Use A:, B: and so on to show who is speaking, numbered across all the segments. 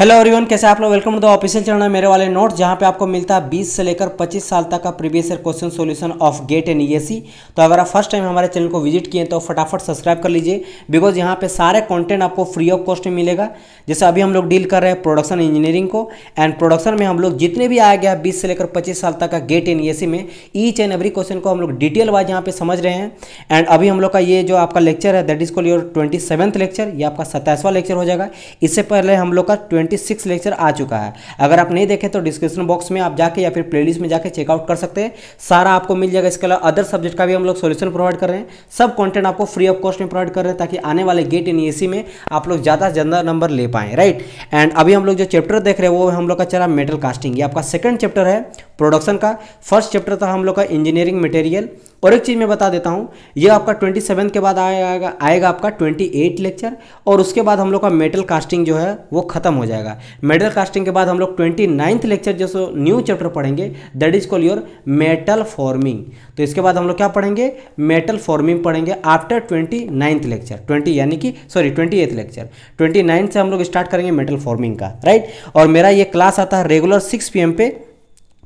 A: Hello everyone कैसे आप लोग welcome to the official channel मेरे वाले नोट जहां पे आपको मिलता है 20 से लेकर 25 साल तक का previous year question solution of GATE and ESC तो अगर आप फर्स्ट टाइम हमारे चैनल को विजिट किए तो फटाफट सब्सक्राइब कर लीजिए बिकॉज यहां पे सारे कंटेंट आपको फ्री ऑफ कॉस्ट में मिलेगा जैसे अभी हम लोग डील कर रहे हैं प्रोडक्शन इंजीनियरिंग को एंड प्रोडक्शन में हम लोग जितने भी आया गया बीस से लेकर पच्चीस साल तक का गेट एन ई में ईच एंड एवरी क्वेश्चन को हम लोग डिटेल वाइज यहाँ पे समझ रहे हैं एंड अभी हम लोग का ये जो आपका लेक्चर है that is call your twenty lecture ये आपका सत्ताईसवा लेक्चर हो जाएगा इससे पहले हम लोग का ट्वेंटी ट्वेंटी लेक्चर आ चुका है अगर आप नहीं देखें तो डिस्क्रिप्शन बॉक्स में आप जाके या फिर प्लेलिस्ट में जाके चेकआउट कर सकते हैं सारा आपको मिल जाएगा इसके अलावा अदर सब्जेक्ट का भी हम लोग सोल्यूशन प्रोवाइड कर रहे हैं सब कॉन्टेंट आपको फ्री ऑफ कॉस्ट में प्रोवाइड कर रहे हैं ताकि आने वाले गेट इन ए में आप लोग ज़्यादा से ज़्यादा नंबर ले पाएँ राइट एंड अभी हम लोग जो चैप्टर देख रहे हैं वो हम लोग का चला मेटल कास्टिंग ये आपका सेकेंड चैप्टर है प्रोडक्शन का फर्स्ट चैप्टर था हम लोग का इंजीनियरिंग मटेरियल और एक चीज़ मैं बता देता हूँ ये आपका ट्वेंटी सेवन के बाद आएगा आएगा आपका ट्वेंटी एट लेक्चर और उसके बाद हम लोग का मेटल कास्टिंग जो है वो खत्म हो जाएगा मेटल कास्टिंग के बाद हम लोग ट्वेंटी नाइन्थ लेक्चर जो न्यू चैप्टर पढ़ेंगे that is call your metal forming तो इसके बाद हम लोग क्या पढ़ेंगे मेटल फॉर्मिंग पढ़ेंगे after twenty ninth lecture twenty यानी कि sorry twenty eighth lecture twenty ninth से हम लोग स्टार्ट करेंगे मेटल फॉर्मिंग का राइट और मेरा ये क्लास आता है रेगुलर सिक्स पी पे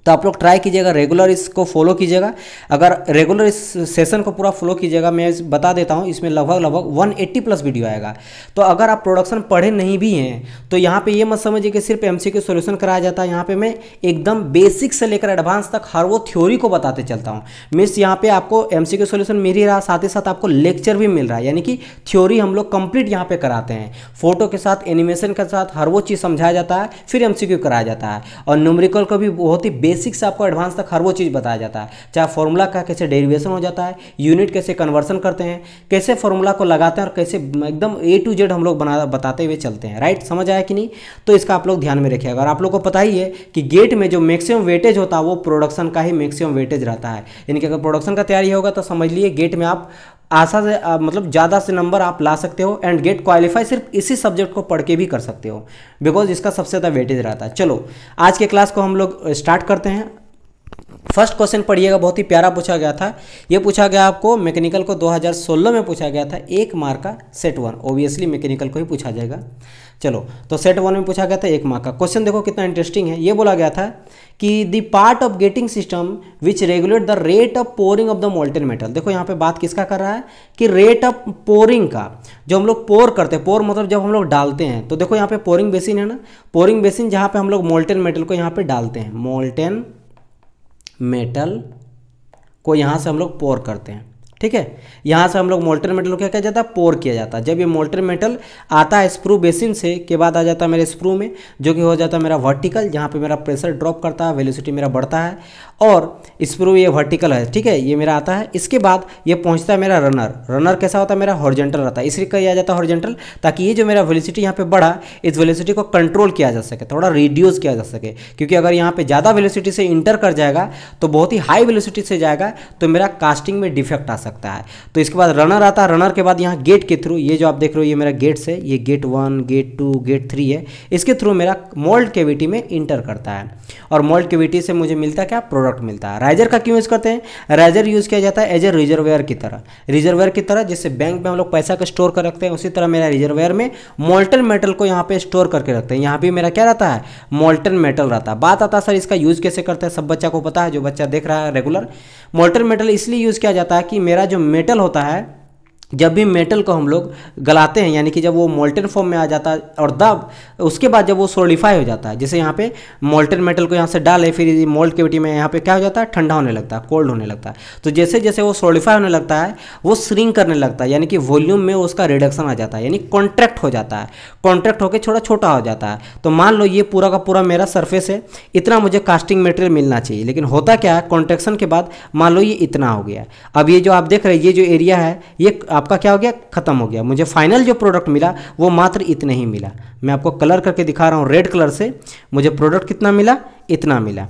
A: तो आप लोग ट्राई कीजिएगा रेगुलर इसको फॉलो कीजिएगा अगर रेगुलर इस सेशन को पूरा फॉलो कीजिएगा मैं बता देता हूँ इसमें लगभग लगभग 180 प्लस वीडियो आएगा तो अगर आप प्रोडक्शन पढ़े नहीं भी हैं तो यहाँ पे ये मत समझिए कि सिर्फ एम सी सोल्यूशन कराया जाता है यहाँ पर मैं एकदम बेसिक से लेकर एडवांस तक हर वो थ्योरी को बताते चलता हूँ मीन्स यहाँ पर आपको एम सी सोल्यूशन मिल ही रहा साथ ही साथ आपको लेक्चर भी मिल रहा है यानी कि थ्योरी हम लोग कंप्लीट यहाँ पर कराते हैं फोटो के साथ एनिमेशन के साथ हर वो चीज़ समझाया जाता है फिर एम कराया जाता है और न्यूमरिकल को भी बहुत ही बेसिक से आपको एडवांस तक हर वो चीज़ बताया जाता है चाहे फॉर्मूला का कैसे डेरिवेशन हो जाता है यूनिट कैसे कन्वर्सन करते हैं कैसे फॉर्मूला को लगाते हैं और कैसे एकदम ए टू जेड हम लोग बना बताते हुए चलते हैं राइट समझ आया कि नहीं तो इसका आप लोग ध्यान में रखिएगा और आप लोग को पता ही है कि गेट में जो मैक्सिमम वेटेज होता है वो प्रोडक्शन का ही मैक्सिमम वेटेज रहता है यानी कि अगर प्रोडक्शन का तैयारी होगा तो समझ लिए गेट में आप आशा से आ, मतलब ज़्यादा से नंबर आप ला सकते हो एंड गेट क्वालिफाई सिर्फ इसी सब्जेक्ट को पढ़ के भी कर सकते हो बिकॉज इसका सबसे ज़्यादा वेटेज रहता है चलो आज के क्लास को हम लोग स्टार्ट करते हैं फर्स्ट क्वेश्चन पढ़िएगा बहुत ही प्यारा पूछा गया था ये पूछा गया आपको मैकेनिकल को 2016 में पूछा गया था एक मार्क का सेट वन ओबियसली मैकेनिकल को ही पूछा जाएगा चलो तो सेट वन में पूछा गया था एक मार्क का क्वेश्चन देखो कितना इंटरेस्टिंग है ये बोला गया था कि the part of gating system which regulate the rate of pouring of the molten metal देखो यहाँ पे बात किसका कर रहा है कि रेट ऑफ पोरिंग का जो हम लोग पोर करते हैं पोर मतलब जब हम लोग डालते हैं तो देखो यहाँ पे पोरिंग बेसिन है ना पोरिंग बेसिन जहाँ पे हम लोग मोल्टेन मेटल को यहाँ पे डालते हैं मोल्टेन मेटल को यहाँ से हम लोग पोर करते हैं ठीक है यहाँ से हम लोग मोल्टर मेटल को क्या किया जाता है पोर किया जाता है जब ये मोल्टर मेटल आता है स्प्रू बेसिन से के बाद आ जाता है मेरे स्प्रू में जो कि हो जाता है मेरा वर्टिकल जहाँ पे मेरा प्रेशर ड्रॉप करता है वेलोसिटी मेरा बढ़ता है और स्प्रू ये वर्टिकल है ठीक है ये मेरा आता है इसके बाद ये पहुँचता है मेरा रनर रनर कैसा होता है मेरा हॉर्जेंटल रहता है इसलिए कहा जाता है हॉर्जेंटल ताकि ये जो मेरा वेलिसिटी यहाँ पर बढ़ा इस वेलिसिटी को कंट्रोल किया जा सके थोड़ा रिड्यूस किया जा सके क्योंकि अगर यहाँ पर ज़्यादा वेलिसिटी से इंटर कर जाएगा तो बहुत ही हाई वेलिसिटी से जाएगा तो मेरा कास्टिंग में डिफेक्ट आ सकता सकता है तो इसके बाद रनर आता है रनर के बाद यहाँ गेट के थ्रू ये जो आप देख रहे हो ये मेरा गेट्स है ये gate one gate two gate three है इसके थ्रू मेरा मोल्ड केविटी में इंटर करता है और मोल्ड केविटी से मुझे मिलता क्या प्रोडक्ट मिलता है राइजर का क्यों यूज़ करते हैं राइजर यूज़ किया जाता है एज ए रिजर्वेयर की तरह रिजर्वेयर की तरह जैसे बैंक में हम लोग पैसा का स्टोर कर रखते हैं उसी तरह मेरा रिजर्वेयर में मोल्टन मेटल को यहाँ पर स्टोर करके रखते हैं यहाँ भी मेरा क्या रहता है मोल्टन मेटल रहता है बात आता है सर इसका यूज़ कैसे करते हैं सब बच्चा को पता है जो बच्चा देख रहा है रेगुलर मोल्टन मेटल इसलिए यूज़ किया जाता है कि मेरा जो मेटल होता है जब भी मेटल को हम लोग गलाते हैं यानी कि जब वो मोल्टन फॉर्म में आ जाता है और दब उसके बाद जब वो सोलिफाई हो जाता है जैसे यहाँ पे मोल्टन मेटल को यहाँ से डाले फिर मोल्ट केविटी में यहाँ पे क्या हो जाता है ठंडा होने लगता है कोल्ड होने लगता है तो जैसे जैसे वो सोलिफाई होने लगता है वो स्रिंग करने लगता है यानी कि वॉल्यूम में उसका रिडक्शन आ जाता है यानी कॉन्ट्रैक्ट हो जाता है कॉन्ट्रैक्ट होकर छोटा छोटा हो जाता है तो मान लो ये पूरा का पूरा मेरा सर्फेस है इतना मुझे कास्टिंग मेटेरियल मिलना चाहिए लेकिन होता क्या है कॉन्ट्रेक्शन के बाद मान लो ये इतना हो गया अब ये जो आप देख रहे हैं ये जो एरिया है ये आपका क्या हो गया ख़त्म हो गया मुझे फाइनल जो प्रोडक्ट मिला वो मात्र इतना ही मिला मैं आपको कलर करके दिखा रहा हूँ रेड कलर से मुझे प्रोडक्ट कितना मिला इतना मिला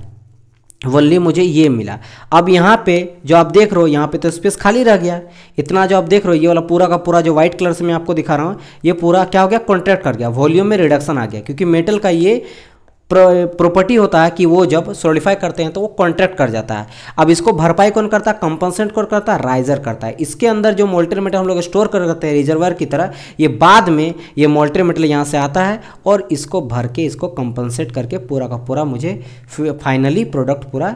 A: वल्ली मुझे ये मिला अब यहाँ पे जो आप देख रहे हो यहाँ पे तो स्पेस खाली रह गया इतना जो आप देख रहे हो ये वाला पूरा का पूरा जो व्हाइट कलर से मैं आपको दिखा रहा हूँ ये पूरा क्या हो गया कॉन्ट्रैक्ट कर गया वॉल्यूम में रिडक्शन आ गया क्योंकि मेटल का ये प्रॉपर्टी होता है कि वो जब सोलिफाई करते हैं तो वो कॉन्ट्रैक्ट कर जाता है अब इसको भरपाई कौन करता है कंपनसेट कौन करता है राइजर करता है इसके अंदर जो मोल्टेर मेटल हम लोग स्टोर कर करते हैं रिजर्वर की तरह ये बाद में ये मोल्टेर मेटल यहाँ से आता है और इसको भर के इसको कंपनसेट करके पूरा का पूरा मुझे फाइनली प्रोडक्ट पूरा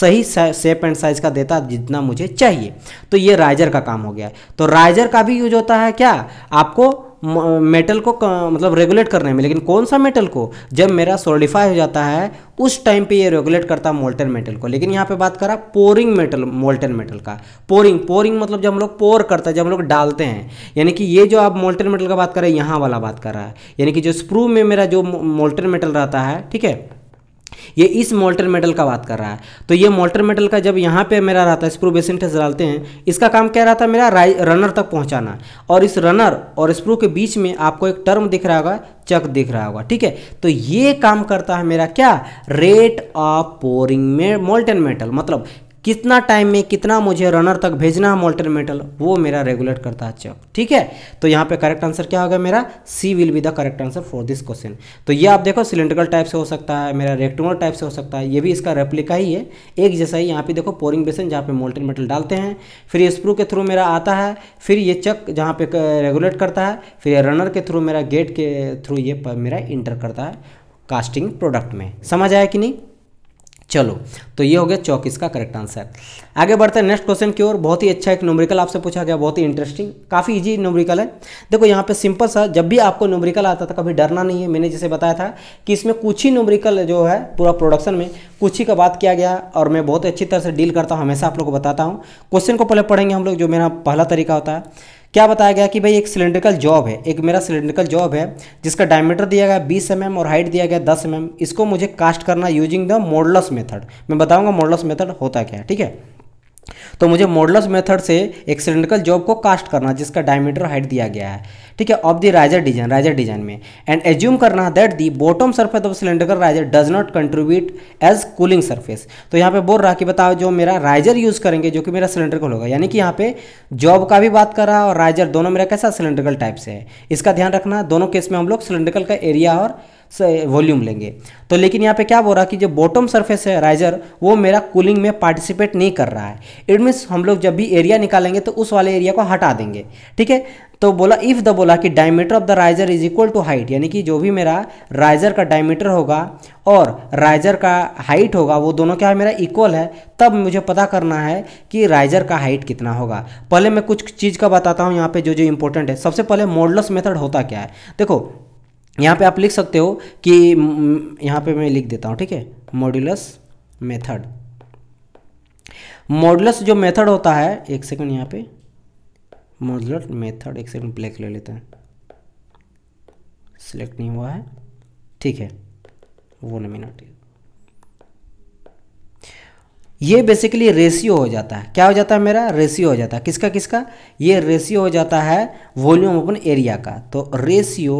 A: सही शेप एंड साइज का देता जितना मुझे चाहिए तो ये राइजर का काम हो गया तो राइजर का भी यूज होता है क्या आपको मेटल को मतलब रेगुलेट करने में लेकिन कौन सा मेटल को जब मेरा सोलिडिफाई हो जाता है उस टाइम पे ये रेगुलेट करता है मोल्टन मेटल को लेकिन यहाँ पे बात करा पोरिंग मेटल मोल्टन मेटल का पोरिंग पोरिंग मतलब जब हम लोग पोर करता है जब हम लोग डालते हैं यानी कि ये जो आप मोल्टन मेटल का बात कर रहे हैं यहाँ वाला बात कर रहा है यानी कि जो स्प्रू में मेरा जो मोल्टन मेटल रहता है ठीक है ये इस मोल्टर मेटल का बात कर रहा है तो ये मोल्टर मेटल का जब यहाँ पे मेरा रहता है स्प्रू बेसिन टेस्ट डालते हैं इसका काम क्या रहता है मेरा रनर तक पहुँचाना और इस रनर और स्प्रू के बीच में आपको एक टर्म दिख रहा होगा चक दिख रहा होगा ठीक है तो ये काम करता है मेरा क्या रेट ऑफ पोरिंग में मोल्टन मेटल मतलब कितना टाइम में कितना मुझे रनर तक भेजना है मोल्टन मेटल वो मेरा रेगुलेट करता है चक ठीक है तो यहाँ पे करेक्ट आंसर क्या होगा मेरा C will be the correct answer for this question तो ये आप देखो सिलेंड्रिकल टाइप से हो सकता है मेरा रेक्टोनल टाइप से हो सकता है ये भी इसका रेप्लिका ही है एक जैसा ही यहाँ पे देखो पोरिंग बेसन जहाँ पे मोल्टन मेटल डालते हैं फिर स्प्रू के थ्रू मेरा आता है फिर ये चक जहाँ पे रेगुलेट करता है फिर ये रनर के थ्रू मेरा गेट के थ्रू ये मेरा इंटर करता है कास्टिंग प्रोडक्ट में समझ आया कि नहीं चलो तो ये हो गया चौकीस का करेक्ट आंसर आगे बढ़ते हैं नेक्स्ट क्वेश्चन की ओर बहुत ही अच्छा एक नोमरिकल आपसे पूछा गया बहुत ही इंटरेस्टिंग काफ़ी इजी नोमरिकल है देखो यहाँ पे सिंपल सा जब भी आपको नोमरिकल आता था कभी डरना नहीं है मैंने जैसे बताया था कि इसमें कुछ ही नोमरिकल जो है पूरा प्रोडक्शन में कुछ ही का बात किया गया और मैं बहुत अच्छी तरह से डील करता हूँ हमेशा आप लोग को बताता हूँ क्वेश्चन को पहले पढ़ेंगे हम लोग जो मेरा पहला तरीका होता है क्या बताया गया कि भाई एक सिलेंड्रिकल जॉब है एक मेरा सिलेंड्रिकल जॉब है जिसका डायमीटर दिया गया बीस एम mm और हाइट दिया गया दस एम mm, इसको मुझे कास्ट करना यूजिंग द मॉडलस मेथड मैं बताऊँगा मॉडलस मेथड होता क्या है ठीक है तो मुझे मॉडलस मेथड से एक सिलेंड्रिकल जॉब को कास्ट करना जिसका डायमीटर हाइट दिया गया है ठीक है of the riser design riser design में एंड एज्यूम करना that the bottom surface of cylindrical riser does not contribute as cooling surface तो यहाँ पे बोल रहा कि बताओ जो मेरा राइजर यूज करेंगे जो कि मेरा सिलेंडरकल होगा यानी कि यहाँ पे जॉब का भी बात कर रहा है और राइजर दोनों मेरा कैसा सिलेंड्रिकल टाइप से है इसका ध्यान रखना दोनों केस में हम लोग सिलेंड्रिकल का एरिया और वॉल्यूम लेंगे तो लेकिन यहाँ पे क्या बोल रहा कि जो बॉटम सरफेस है राइजर वो मेरा कूलिंग में पार्टिसिपेट नहीं कर रहा है इट मीन्स हम लोग जब भी एरिया निकालेंगे तो उस वाले एरिया को हटा देंगे ठीक है तो बोला इफ़ द बोला कि diameter of the riser is equal to height यानी कि जो भी मेरा राइजर का डायमीटर होगा और राइजर का हाइट होगा वो दोनों क्या है मेरा इक्वल है तब मुझे पता करना है कि राइजर का हाइट कितना होगा पहले मैं कुछ चीज़ का बताता हूँ यहाँ पे जो जो इंपॉर्टेंट है सबसे पहले मॉडलस मेथड होता क्या है देखो यहाँ पे आप लिख सकते हो कि यहाँ पे मैं लिख देता हूँ ठीक है मॉड्यूलस मेथड मॉड्यूलस जो मेथड होता है एक सेकंड यहाँ पे मॉड्यूलर मेथड एक सेकंड ब्लैक ले लेते हैं सिलेक्ट नहीं हुआ है ठीक है वो मिनट ये बेसिकली रेशियो हो जाता है क्या हो जाता है मेरा रेशियो हो जाता है किसका किसका ये रेशियो हो जाता है वॉल्यूम अपन एरिया का तो ratio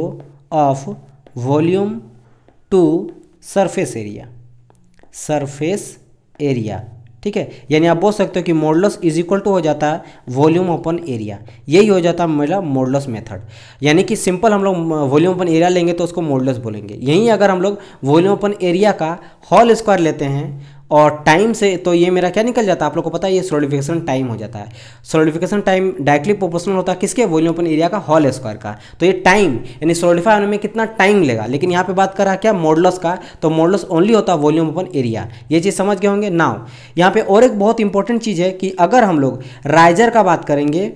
A: of volume to surface area surface area ठीक है यानी आप बोल सकते हो कि मोडलस इज इक्वल टू हो जाता है वॉल्यूम अपन एरिया यही हो जाता है मेरा मोडलस मेथड यानी कि सिंपल हम लोग वॉल्यूम अपन एरिया लेंगे तो उसको मोडलस बोलेंगे यहीं अगर हम लोग वॉल्यूम अपन एरिया का हॉल स्क्वायर लेते हैं और टाइम से तो ये मेरा क्या निकल जाता है आप लोग को पता है ये सोलिफिकेशन टाइम हो जाता है सोलिफिकेशन टाइम डायरेक्टली प्रोपोर्शनल होता है किसके वॉल्यूम ओपन एरिया का हॉल स्क्वायर का तो ये टाइम यानी सोलिफाई होने में कितना टाइम लेगा लेकिन यहाँ पे बात कर रहा है क्या मॉडलस का तो मॉडलस ओनली होता है वॉल्यूम ओपन एरिया ये चीज़ समझ गए होंगे नाव यहाँ पे और एक बहुत इंपॉर्टेंट चीज़ है कि अगर हम लोग राइजर का बात करेंगे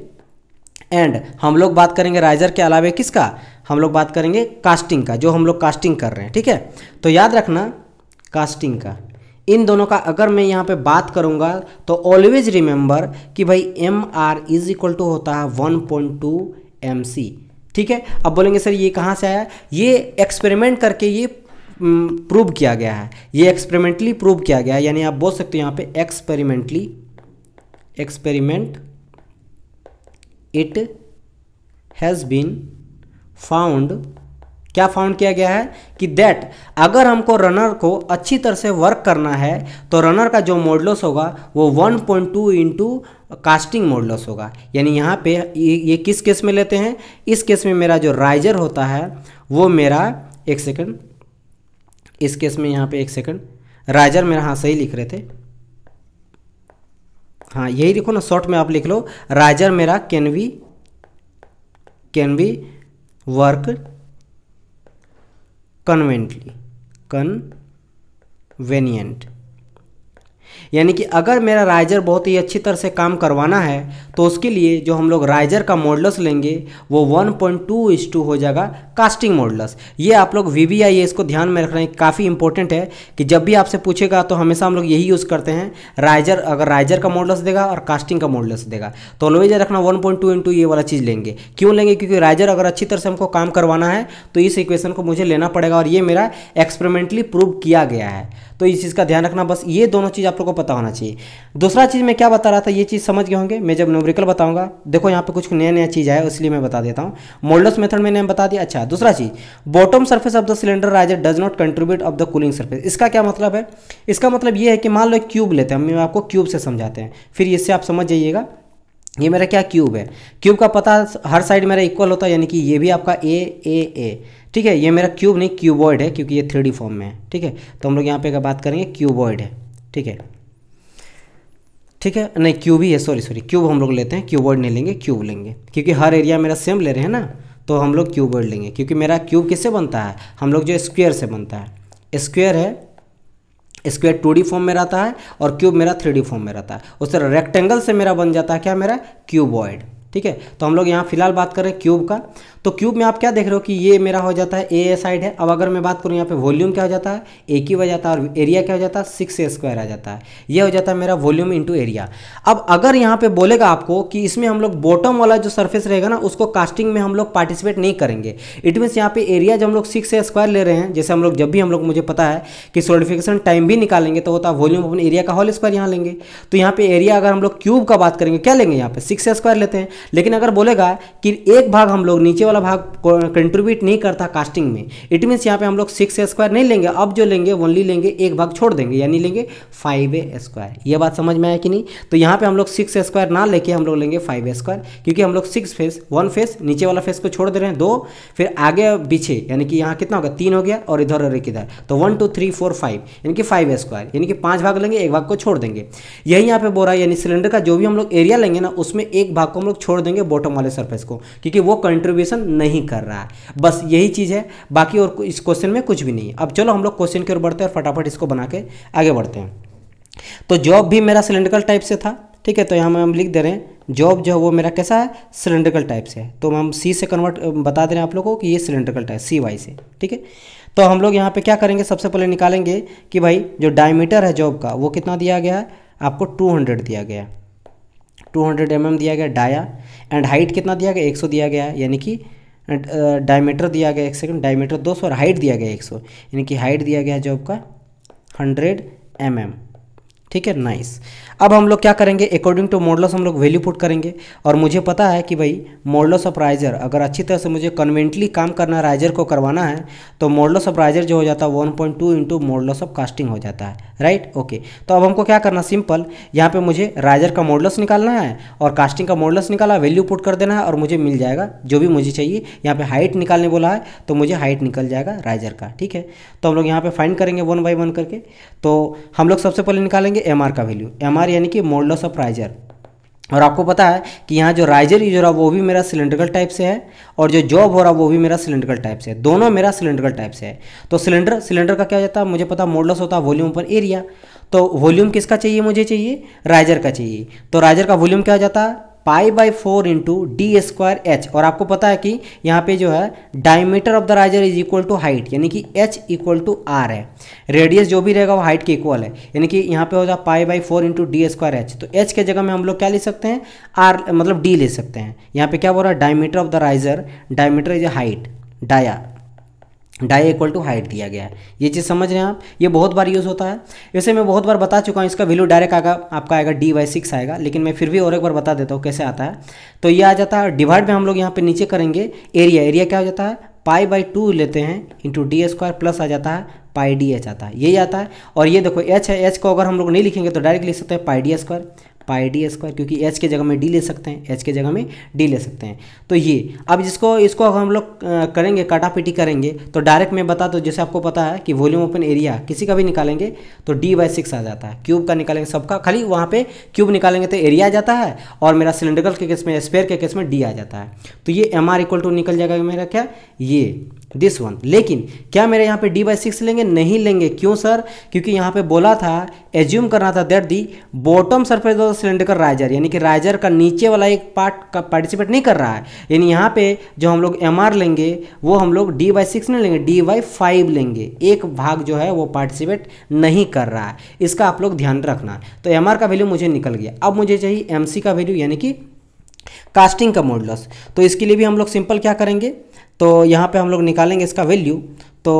A: एंड हम लोग बात करेंगे राइजर के अलावा किसका हम लोग बात करेंगे कास्टिंग का जो हम लोग कास्टिंग कर रहे हैं ठीक है तो याद रखना कास्टिंग का इन दोनों का अगर मैं यहाँ पे बात करूँगा तो ऑलवेज रिमेंबर कि भाई M R is equal to होता है one point two M C ठीक है अब बोलेंगे सर ये कहाँ से आया ये एक्सपेरिमेंट करके ये प्रूव किया गया है ये एक्सपेरिमेंटली प्रूव किया गया है यानी आप बोल सकते हो यहाँ पे experimentally experiment it has been found क्या फाउंड किया गया है कि दैट अगर हमको रनर को अच्छी तरह से वर्क करना है तो रनर का जो मॉडलस होगा वो 1.2 point two into casting modulus होगा यानी यहाँ पे ये, किस केस में लेते हैं इस केस में मेरा जो राइजर होता है वो मेरा एक सेकंड इस केस में यहाँ पे एक सेकंड राइजर मेरा हाँ सही लिख रहे थे हाँ यही लिखो ना शॉर्ट में आप लिख लो राइजर मेरा can we can we work conveniently convenient यानी कि अगर मेरा राइजर बहुत ही अच्छी तरह से काम करवाना है तो उसके लिए जो हम लोग राइजर का मॉडल्स लेंगे वो 1.2 पॉइंट हो जाएगा कास्टिंग मॉडल्स ये आप लोग वी वी आई इसको ध्यान में रखना काफ़ी इंपॉर्टेंट है कि जब भी आपसे पूछेगा तो हमेशा हम लोग यही यूज़ करते हैं राइजर अगर राइजर का मॉडल्स देगा और कास्टिंग का मॉडलस देगा तो ऑलवेज रखना वन पॉइंट ये वाला चीज़ लेंगे क्यों लेंगे क्योंकि राइजर अगर अच्छी तरह से हमको काम करवाना है तो इस इक्वेशन को मुझे लेना पड़ेगा और ये मेरा एक्सपेरिमेंटली प्रूव किया गया है तो इस चीज़ का ध्यान रखना बस ये दोनों चीज़ आप लोग को पता होना चाहिए दूसरा चीज़ मैं क्या बता रहा था ये चीज़ समझ गए होंगे मैं जब न्यूमेरिकल बताऊंगा देखो यहाँ पे कुछ नया नया चीज़ आया इसलिए मैं बता देता हूँ मोल्डस मेथड मैंने बता दिया अच्छा दूसरा चीज़ bottom surface of the cylinder riser does not contribute of the cooling surface इसका क्या मतलब है इसका मतलब ये है कि मान लो एक क्यूब लेते हैं हम आपको क्यूब से समझाते हैं फिर इससे आप समझ जाइएगा ये मेरा क्या क्यूब है क्यूब का पता हर साइड मेरा इक्वल होता है यानी कि ये भी आपका ए ए ए ठीक है ये मेरा क्यूब नहीं क्यूबॉइड है क्योंकि ये थ्री फॉर्म में है ठीक है तो हम लोग यहाँ पे अगर बात करेंगे क्यूबॉइड है ठीक है ठीक है नहीं क्यूब ही है सॉरी सॉरी क्यूब हम लोग लेते हैं क्यूबॉइड नहीं लेंगे क्यूब लेंगे क्योंकि हर एरिया मेरा सेम ले रहे हैं ना तो हम लोग क्यूबॉइड लेंगे क्योंकि मेरा क्यूब किससे बनता है हम लोग जो स्क्वेयर से बनता है स्क्वेयर है स्क्वेयर टू डी फॉर्म में रहता है और क्यूब मेरा थ्री डी फॉर्म में रहता है उस तरह रेक्टेंगल से मेरा बन जाता है क्या मेरा क्यूबॉइड ठीक है तो हम लोग यहाँ फिलहाल बात करें क्यूब का तो क्यूब में आप क्या देख रहे हो कि ये मेरा हो जाता है ए ए साइड है अब अगर मैं बात करूँ यहाँ पे वॉल्यूम क्या हो जाता है ए की हो जाता है और एरिया क्या हो जाता है सिक्स ए स्क्वायर आ जाता है ये हो जाता है मेरा वॉल्यूम इंटू एरिया अब अगर यहाँ पे बोलेगा आपको कि इसमें हम लोग बॉटम वाला जो सर्फेस रहेगा ना उसको कास्टिंग में हम लोग पार्टिसिपेट नहीं करेंगे इट मीन्स यहाँ पे एरिया जब हम लोग सिक्स ए स्क्वायर ले रहे हैं जैसे हम लोग जब भी हम लोग मुझे पता है कि सोलिफिकेशन टाइम भी निकालेंगे तो होता है वॉल्यूम अपने एरिया का होल स्क्वायर यहाँ लेंगे तो यहाँ पे एरिया अगर हम लोग क्यूब का बात करेंगे क्या लेंगे यहाँ पे सिक्स स्क्वायर लेते हैं लेकिन अगर बोलेगा कि एक भाग हम लोग नीचे वाला भाग कंट्रीब्यूट नहीं करता कास्टिंग में इट मीन्स यहाँ पे हम लोग सिक्स स्क्वायर नहीं लेंगे अब जो लेंगे ओनली लेंगे एक भाग छोड़ देंगे यानी लेंगे फाइव स्क्वायर ये बात समझ में आया कि नहीं तो यहाँ पे हम लोग सिक्स स्क्वायर ना लेके हम लोग लेंगे फाइव स्क्वायर क्योंकि हम लोग सिक्स फेस वन फेस नीचे वाला फेस को छोड़ दे रहे हैं दो फिर आगे पीछे यानी कि यहाँ कितना होगा तीन हो गया और इधर और इधर तो one two three four five यानी कि फाइव स्क्वायर यानी कि पाँच भाग लेंगे एक भाग को छोड़ देंगे यही यहाँ पे बोरा रहा है यानी सिलेंडर का जो भी हम लोग एरिया लेंगे ना उसमें एक भाग को हम लोग छोड़ देंगे बॉटम वाले सर्फेस को क्योंकि वो कंट्रीब्यूशन क्वेश्चन नहीं कर रहा है बस यही चीज़ है बाकी और इस क्वेश्चन में कुछ भी नहीं है अब चलो हम लोग क्वेश्चन की ओर बढ़ते हैं और फटाफट इसको बना के आगे बढ़ते हैं तो जॉब भी मेरा सिलेंड्रिकल टाइप से था ठीक है तो यहाँ हम लिख दे रहे हैं जॉब जो है वो मेरा कैसा है सिलेंड्रिकल टाइप से है तो हम सी से कन्वर्ट बता दे रहे हैं आप लोगों को कि ये सिलेंड्रिकल टाइप सी वाई से ठीक है तो हम लोग यहाँ पे क्या करेंगे सबसे पहले निकालेंगे कि भाई जो डायमीटर है जॉब का वो कितना दिया गया है आपको 200 दिया गया है 200 हंड्रेड mm दिया गया डाया एंड हाइट कितना दिया गया 100 uh, दिया गया है यानी कि डायमीटर दिया गया एक सेकंड डायमीटर 200 और हाइट दिया गया 100 यानी कि हाइट दिया गया जो आपका 100 एम mm. ठीक है नाइस अब हम लोग क्या करेंगे अकॉर्डिंग टू मॉडल्स हम लोग वैल्यू पुट करेंगे और मुझे पता है कि भाई मॉडल्स ऑफ राइजर अगर अच्छी तरह से मुझे कन्वेंटली काम करना राइजर को करवाना है तो मॉडल्स ऑफ राइजर जो हो जाता है one point two into modulus of casting हो जाता है राइट ओके तो अब हमको क्या करना सिंपल यहाँ पर मुझे राइजर का मॉडलस निकालना है और कास्टिंग का मॉडल्स निकाला वैल्यू पुट कर देना है और मुझे मिल जाएगा जो भी मुझे चाहिए यहाँ पर हाइट निकालने बोला है तो मुझे हाइट निकल जाएगा राइजर का ठीक है तो हम लोग यहाँ पर फाइन करेंगे वन बाई वन करके तो हम लोग सबसे पहले निकालेंगे रखेंगे एम का वैल्यू एम यानी कि मोडलस ऑफ राइजर और आपको पता है कि यहाँ जो राइजर यूज हो रहा वो भी मेरा सिलेंड्रिकल टाइप से है और जो जॉब हो रहा वो भी मेरा सिलेंड्रिकल टाइप से है दोनों मेरा सिलेंड्रिकल टाइप से है तो सिलेंडर सिलेंडर का क्या हो जाता है मुझे पता मोडलस होता है वॉल्यूम पर एरिया तो वॉल्यूम किसका चाहिए मुझे चाहिए राइजर का चाहिए तो राइजर का वॉल्यूम क्या हो जाता है pi by four into D square H और आपको पता है कि यहाँ पे जो है diameter of the riser is equal to height यानी कि एच इक्वल टू आर है रेडियस जो भी रहेगा वो हाइट के इक्वल है यानी कि यहाँ पे हो जाए pi by four into D square H तो एच के जगह में हम लोग क्या ले सकते हैं आर मतलब डी ले सकते हैं यहाँ पे क्या बोल रहा है diameter of the riser diameter is height dia dia equal to height दिया गया है ये चीज़ समझ रहे हैं आप ये बहुत बार यूज़ होता है वैसे मैं बहुत बार बता चुका हूँ इसका वैल्यू डायरेक्ट आएगा आपका आएगा डी वाई सिक्स आएगा लेकिन मैं फिर भी और एक बार बता देता हूँ कैसे आता है तो ये आ जाता है डिवाइड में हम लोग यहाँ पे नीचे करेंगे एरिया एरिया क्या हो जाता है पाई बाई टू लेते हैं इंटू डी स्क्वायर प्लस आ जाता है पाई डी एच आता है यही आता है और ये देखो एच है एच को अगर हम लोग नहीं लिखेंगे तो डायरेक्ट लिख सकते हैं pi D square pi D square क्योंकि एच के जगह में डी ले सकते हैं एच के जगह में डी ले सकते हैं तो ये अब जिसको इसको हम लोग करेंगे काटापिटी करेंगे तो डायरेक्ट मैं बता दो जैसे आपको पता है कि वॉल्यूम ओपन एरिया किसी का भी निकालेंगे तो डी बाई सिक्स आ जाता है क्यूब का निकालेंगे सबका खाली वहाँ पर क्यूब निकालेंगे तो एरिया आ जाता है और मेरा सिलेंडर के केस में स्पेयर के केस में डी आ जाता है तो ये एम आर इक्वल टू निकल जाएगा मेरा क्या ये दिस वन लेकिन क्या मेरे यहाँ पे डी बाई सिक्स लेंगे नहीं लेंगे क्यों सर क्योंकि यहाँ पे बोला था एज्यूम करना था that the bottom surface of cylinder riser यानी कि राइजर का नीचे वाला एक पार्ट का पार्टिसिपेट नहीं कर रहा है यानी यहाँ पे जो हम लोग एम लेंगे वो हम लोग डी बाई सिक्स नहीं लेंगे डी बाई फाइव लेंगे एक भाग जो है वो पार्टिसिपेट नहीं कर रहा है इसका आप लोग ध्यान रखना तो एम का वैल्यू मुझे निकल गया अब मुझे चाहिए एम का वैल्यू यानी कि कास्टिंग का मॉडलस तो इसके लिए भी हम लोग सिंपल क्या करेंगे तो यहाँ पे हम लोग निकालेंगे इसका वैल्यू तो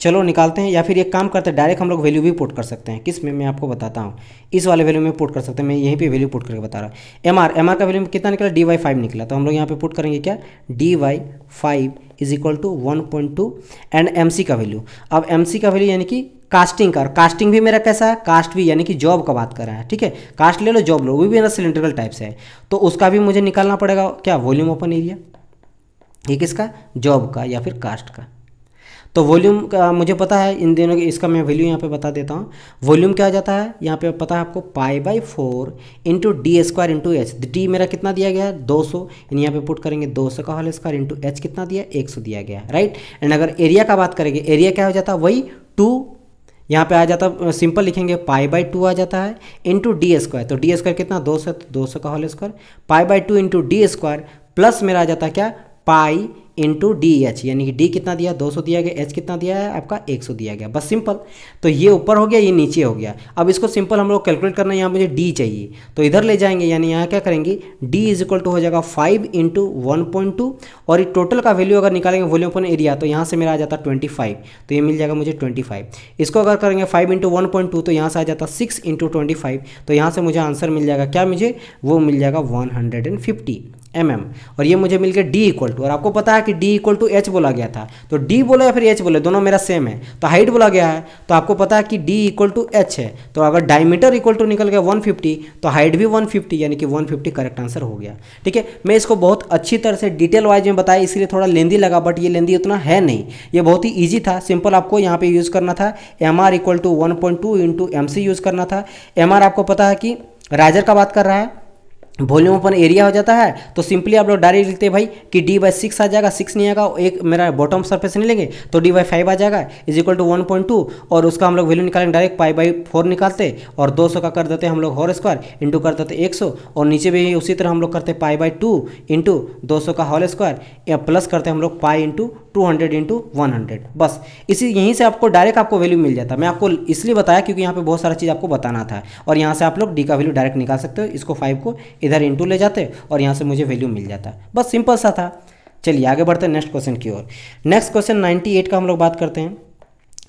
A: चलो निकालते हैं या फिर एक काम करते हैं डायरेक्ट हम लोग वैल्यू भी पुट कर सकते हैं किस में मैं आपको बताता हूँ इस वाले वैल्यू में पुट कर सकते हैं मैं यहीं पे वैल्यू पुट करके बता रहा हूँ एम आर एम आर का वैल्यू कितना निकला डी वाई फाइव निकला तो हम लोग यहाँ पे पुट करेंगे क्या D by five is equal to one point two and M C का वैल्यू अब एम सी का वैल्यू यानी कि कास्टिंग का और कास्टिंग भी मेरा कैसा है कास्ट भी यानी कि जॉब का बात कर रहा है ठीक है कास्ट ले लो जॉब लो वो भी मेरा सिलेंड्रिकल टाइप से है तो उसका भी मुझे निकालना पड़ेगा क्या वॉल्यूम ओपन एरिया ये किसका जॉब का या फिर कास्ट का तो वॉल्यूम का मुझे पता है इन दोनों की इसका मैं वैल्यू यहाँ पे बता देता हूँ वॉल्यूम क्या आ जाता है यहाँ पे पता है आपको pi by four into D square into H D मेरा कितना दिया गया है दो सौ इन यहाँ पे पुट करेंगे दो सौ का होल स्क्वायर इंटू एच कितना दिया एक सौ दिया गया राइट एंड अगर एरिया का बात करेंगे एरिया क्या हो जाता है वही टू यहाँ पे आ जाता सिंपल लिखेंगे पाई बाई टू आ जाता है इंटू डी स्क्वायर तो डी स्क्वायर कितना दो सौ तो दो सौ का whole square pi by two into D square plus मेरा आ जाता है क्या पाई इंटू डी एच यानी कि डी कितना दिया 200 दिया गया एच कितना दिया है आपका 100 दिया गया बस सिंपल तो ये ऊपर हो गया ये नीचे हो गया अब इसको सिंपल हम लोग कैलकुलेट करना है यहाँ मुझे डी चाहिए तो इधर ले जाएंगे यानी यहाँ क्या करेंगे डी इज इक्वल टू हो जाएगा five into one point two और ये टोटल का वैल्यू अगर निकालेंगे वॉल्यूम ऑफ एरिया तो यहाँ से मेरा आ जाता ट्वेंटी फाइव तो ये मिल जाएगा मुझे ट्वेंटी फाइव इसको अगर करेंगे five into one point two तो यहाँ से आ जाता सिक्स इंटू ट्वेंटी फाइव तो यहाँ से मुझे आंसर मिल जाएगा क्या मुझे वो मिल जाएगा one hundred and fifty M mm, और ये मुझे मिल गया डी इक्वल टू और आपको पता है कि डी इक्वल टू एच बोला गया था तो डी बोले या फिर एच बोले दोनों मेरा सेम है तो हाइट बोला गया है तो आपको पता है कि डी इक्वल टू एच है तो अगर डायमीटर इक्वल टू निकल गया 150 तो हाइट भी 150 यानी कि 150 करेक्ट आंसर हो गया ठीक है मैं इसको बहुत अच्छी तरह से डिटेल वाइज में बताया इसलिए थोड़ा लेंदी लगा बट ये लेंदी उतना है नहीं ये बहुत ही ईजी था सिंपल आपको यहाँ पर यूज़ करना था M R equal to one point two into M C use करना था एम आर आपको पता है कि राजर का बात कर रहा है वॉल्यूम अपन एरिया हो जाता है तो सिंपली आप लोग डायरेक्ट लिखते हैं भाई कि डी बाई सिक्स आ जाएगा सिक्स नहीं आएगा एक मेरा बॉटम सरफेस नहीं लेंगे तो डी बाई फाइव आ जाएगा is equal to one point two और उसका हम लोग वैल्यू निकालेंगे डायरेक्ट पाई बाई फोर निकालते और दो सौ का कर देते हम लोग होल स्क्वायर इंटू कर देते एक सौ और नीचे भी उसी तरह हम लोग करते पाई बाई टू इंटू दो सौ का होल स्क्वायर या प्लस करते हम लोग pi into two hundred into one hundred बस इसी यहीं से आपको डायरेक्ट आपको वैल्यू मिल जाता है मैं आपको इसलिए बताया क्योंकि यहाँ पे बहुत सारा चीज़ आपको बताना था और यहाँ से आप लोग डी का वैल्यू डायरेक्ट निकाल सकते हो इसको फाइव को इधर इंटू ले जाते और यहाँ से मुझे वैल्यू मिल जाता बस सिंपल सा था चलिए आगे बढ़ते हैं नेक्स्ट क्वेश्चन की ओर नेक्स्ट क्वेश्चन 98 का हम लोग बात करते हैं